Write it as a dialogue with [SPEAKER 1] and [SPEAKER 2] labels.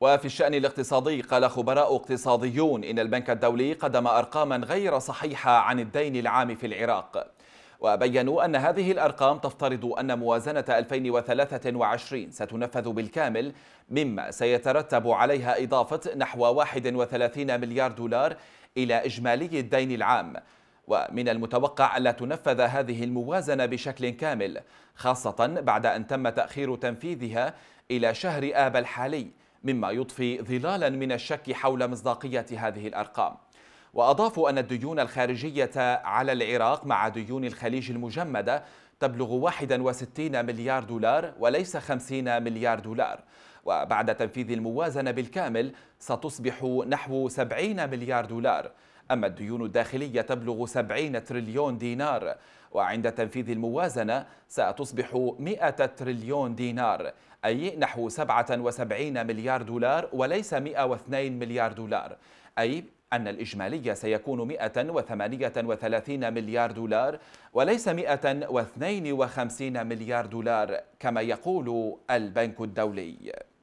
[SPEAKER 1] وفي الشأن الاقتصادي قال خبراء اقتصاديون إن البنك الدولي قدم أرقاما غير صحيحة عن الدين العام في العراق وبينوا أن هذه الأرقام تفترض أن موازنة 2023 ستنفذ بالكامل مما سيترتب عليها إضافة نحو 31 مليار دولار إلى إجمالي الدين العام ومن المتوقع ألا تنفذ هذه الموازنة بشكل كامل خاصة بعد أن تم تأخير تنفيذها إلى شهر آب الحالي مما يضفي ظلالا من الشك حول مصداقية هذه الأرقام وأضافوا أن الديون الخارجية على العراق مع ديون الخليج المجمدة تبلغ 61 مليار دولار وليس 50 مليار دولار وبعد تنفيذ الموازنة بالكامل ستصبح نحو 70 مليار دولار أما الديون الداخلية تبلغ 70 تريليون دينار وعند تنفيذ الموازنة ستصبح 100 تريليون دينار أي نحو 77 مليار دولار وليس 102 مليار دولار أي أن الإجمالي سيكون 138 مليار دولار وليس 152 مليار دولار كما يقول البنك الدولي